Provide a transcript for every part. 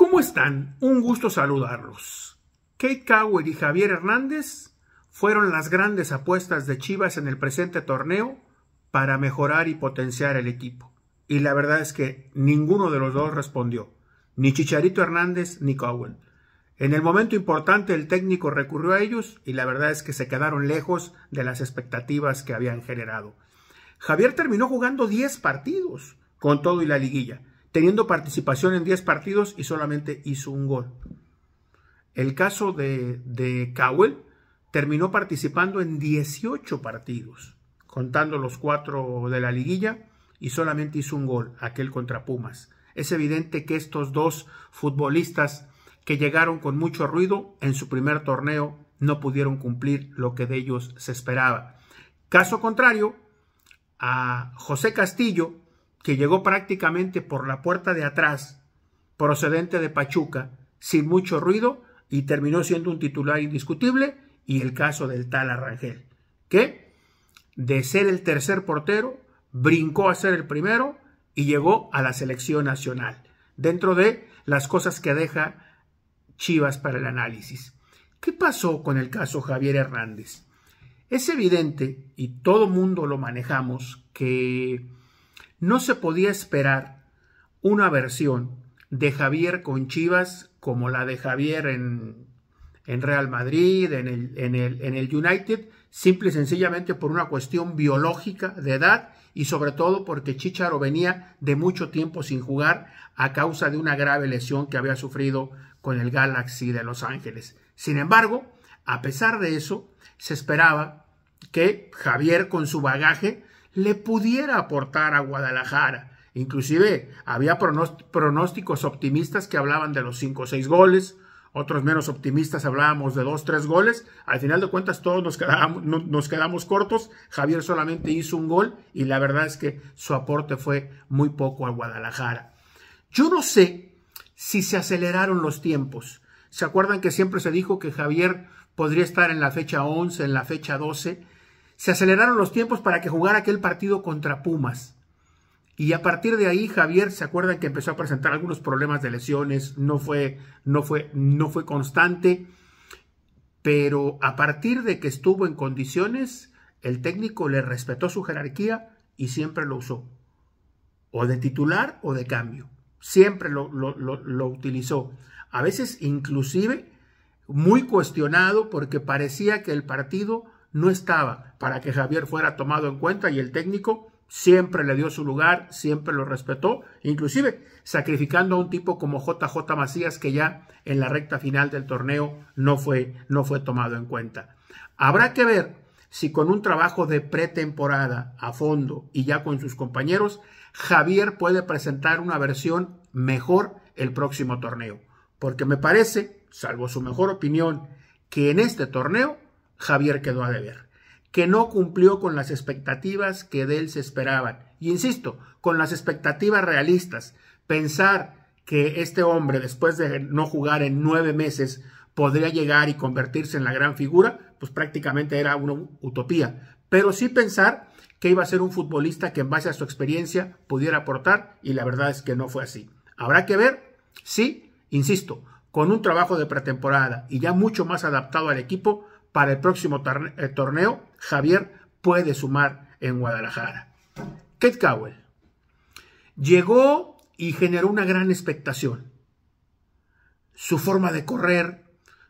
¿Cómo están? Un gusto saludarlos. Kate Cowell y Javier Hernández fueron las grandes apuestas de Chivas en el presente torneo para mejorar y potenciar el equipo. Y la verdad es que ninguno de los dos respondió, ni Chicharito Hernández ni Cowell. En el momento importante el técnico recurrió a ellos y la verdad es que se quedaron lejos de las expectativas que habían generado. Javier terminó jugando 10 partidos con todo y la liguilla teniendo participación en 10 partidos y solamente hizo un gol. El caso de, de terminó participando en 18 partidos, contando los cuatro de la liguilla, y solamente hizo un gol, aquel contra Pumas. Es evidente que estos dos futbolistas que llegaron con mucho ruido en su primer torneo no pudieron cumplir lo que de ellos se esperaba. Caso contrario, a José Castillo, que llegó prácticamente por la puerta de atrás, procedente de Pachuca, sin mucho ruido y terminó siendo un titular indiscutible, y el caso del tal Arrangel, que de ser el tercer portero, brincó a ser el primero y llegó a la selección nacional, dentro de las cosas que deja Chivas para el análisis. ¿Qué pasó con el caso Javier Hernández? Es evidente, y todo mundo lo manejamos, que no se podía esperar una versión de Javier con Chivas como la de Javier en, en Real Madrid, en el, en, el, en el United, simple y sencillamente por una cuestión biológica de edad y sobre todo porque Chicharo venía de mucho tiempo sin jugar a causa de una grave lesión que había sufrido con el Galaxy de Los Ángeles. Sin embargo, a pesar de eso, se esperaba que Javier con su bagaje le pudiera aportar a Guadalajara. Inclusive había pronósticos optimistas que hablaban de los 5 o 6 goles, otros menos optimistas hablábamos de 2 3 goles. Al final de cuentas todos nos quedamos, nos quedamos cortos. Javier solamente hizo un gol y la verdad es que su aporte fue muy poco a Guadalajara. Yo no sé si se aceleraron los tiempos. ¿Se acuerdan que siempre se dijo que Javier podría estar en la fecha 11, en la fecha 12? se aceleraron los tiempos para que jugara aquel partido contra Pumas. Y a partir de ahí, Javier, ¿se acuerdan que empezó a presentar algunos problemas de lesiones? No fue, no fue, no fue constante. Pero a partir de que estuvo en condiciones, el técnico le respetó su jerarquía y siempre lo usó. O de titular o de cambio. Siempre lo, lo utilizó. A veces inclusive muy cuestionado porque parecía que el partido no estaba para que Javier fuera tomado en cuenta y el técnico siempre le dio su lugar, siempre lo respetó, inclusive sacrificando a un tipo como JJ Macías que ya en la recta final del torneo no fue, no fue tomado en cuenta. Habrá que ver si con un trabajo de pretemporada a fondo y ya con sus compañeros, Javier puede presentar una versión mejor el próximo torneo, porque me parece, salvo su mejor opinión, que en este torneo Javier quedó a deber, que no cumplió con las expectativas que de él se esperaban. Y insisto, con las expectativas realistas, pensar que este hombre, después de no jugar en nueve meses, podría llegar y convertirse en la gran figura, pues prácticamente era una utopía. Pero sí pensar que iba a ser un futbolista que en base a su experiencia pudiera aportar, y la verdad es que no fue así. Habrá que ver, sí, insisto, con un trabajo de pretemporada y ya mucho más adaptado al equipo, para el próximo eh, torneo, Javier puede sumar en Guadalajara. Kate Cowell llegó y generó una gran expectación. Su forma de correr,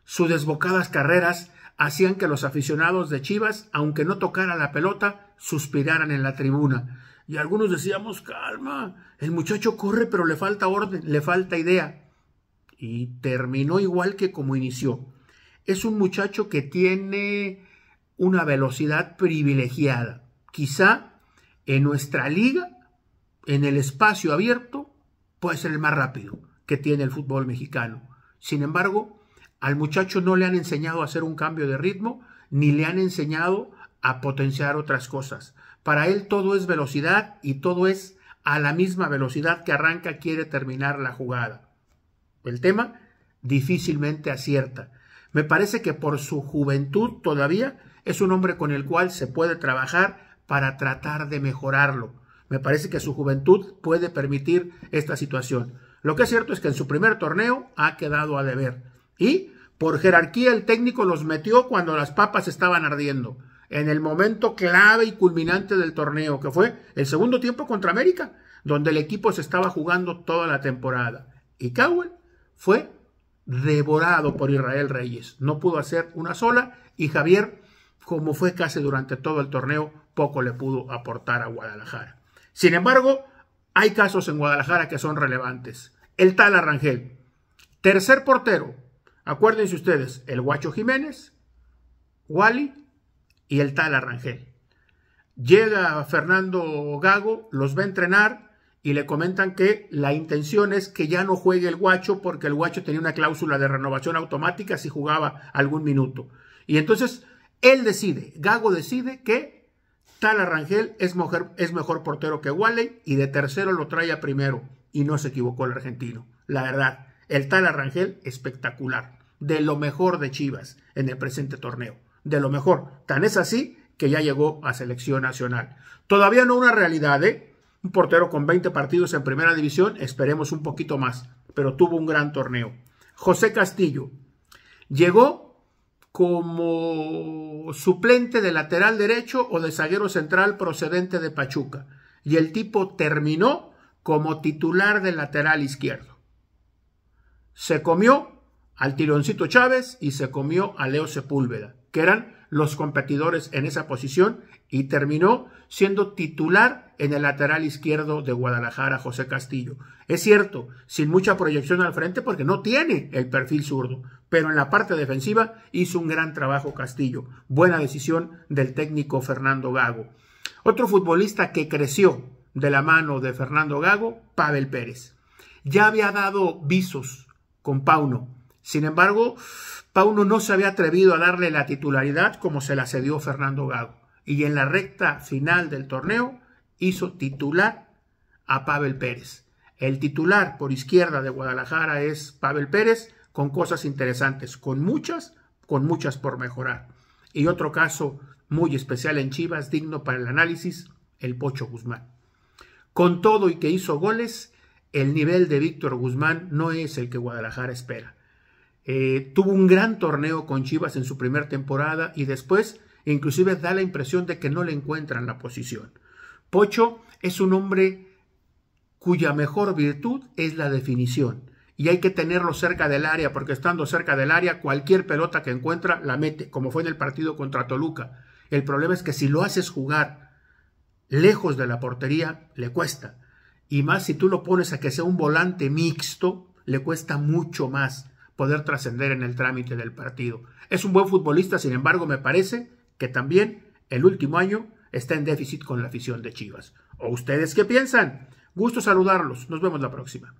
sus desbocadas carreras hacían que los aficionados de Chivas, aunque no tocara la pelota, suspiraran en la tribuna. Y algunos decíamos, calma, el muchacho corre pero le falta orden, le falta idea. Y terminó igual que como inició es un muchacho que tiene una velocidad privilegiada. Quizá en nuestra liga, en el espacio abierto, puede ser el más rápido que tiene el fútbol mexicano. Sin embargo, al muchacho no le han enseñado a hacer un cambio de ritmo, ni le han enseñado a potenciar otras cosas. Para él todo es velocidad y todo es a la misma velocidad que arranca quiere terminar la jugada. El tema difícilmente acierta. Me parece que por su juventud todavía es un hombre con el cual se puede trabajar para tratar de mejorarlo. Me parece que su juventud puede permitir esta situación. Lo que es cierto es que en su primer torneo ha quedado a deber. Y por jerarquía el técnico los metió cuando las papas estaban ardiendo. En el momento clave y culminante del torneo, que fue el segundo tiempo contra América, donde el equipo se estaba jugando toda la temporada. Y Cowell fue devorado por Israel Reyes. No pudo hacer una sola y Javier, como fue casi durante todo el torneo, poco le pudo aportar a Guadalajara. Sin embargo, hay casos en Guadalajara que son relevantes. El tal Arrangel, tercer portero, acuérdense ustedes, el Guacho Jiménez, Wally y el tal Arrangel. Llega Fernando Gago, los va a entrenar y le comentan que la intención es que ya no juegue el guacho porque el guacho tenía una cláusula de renovación automática si jugaba algún minuto. Y entonces él decide, Gago decide que tal Arrangel es mejor, es mejor portero que Wale y de tercero lo trae a primero. Y no se equivocó el argentino. La verdad, el tal Arrangel espectacular. De lo mejor de Chivas en el presente torneo. De lo mejor. Tan es así que ya llegó a selección nacional. Todavía no una realidad, ¿eh? Un portero con 20 partidos en primera división, esperemos un poquito más, pero tuvo un gran torneo. José Castillo llegó como suplente de lateral derecho o de zaguero central procedente de Pachuca y el tipo terminó como titular de lateral izquierdo. Se comió al Tironcito Chávez y se comió a Leo Sepúlveda, que eran los competidores en esa posición y terminó siendo titular en el lateral izquierdo de Guadalajara, José Castillo. Es cierto, sin mucha proyección al frente porque no tiene el perfil zurdo, pero en la parte defensiva hizo un gran trabajo Castillo. Buena decisión del técnico Fernando Gago. Otro futbolista que creció de la mano de Fernando Gago, Pavel Pérez. Ya había dado visos con Pauno, sin embargo, Pauno no se había atrevido a darle la titularidad como se la cedió Fernando Gago y en la recta final del torneo hizo titular a Pavel Pérez. El titular por izquierda de Guadalajara es Pavel Pérez con cosas interesantes, con muchas, con muchas por mejorar. Y otro caso muy especial en Chivas, digno para el análisis, el Pocho Guzmán. Con todo y que hizo goles, el nivel de Víctor Guzmán no es el que Guadalajara espera. Eh, tuvo un gran torneo con Chivas en su primera temporada y después inclusive da la impresión de que no le encuentran la posición. Pocho es un hombre cuya mejor virtud es la definición y hay que tenerlo cerca del área porque estando cerca del área cualquier pelota que encuentra la mete, como fue en el partido contra Toluca. El problema es que si lo haces jugar lejos de la portería le cuesta y más si tú lo pones a que sea un volante mixto le cuesta mucho más poder trascender en el trámite del partido. Es un buen futbolista, sin embargo, me parece que también el último año está en déficit con la afición de Chivas. ¿O ustedes qué piensan? Gusto saludarlos. Nos vemos la próxima.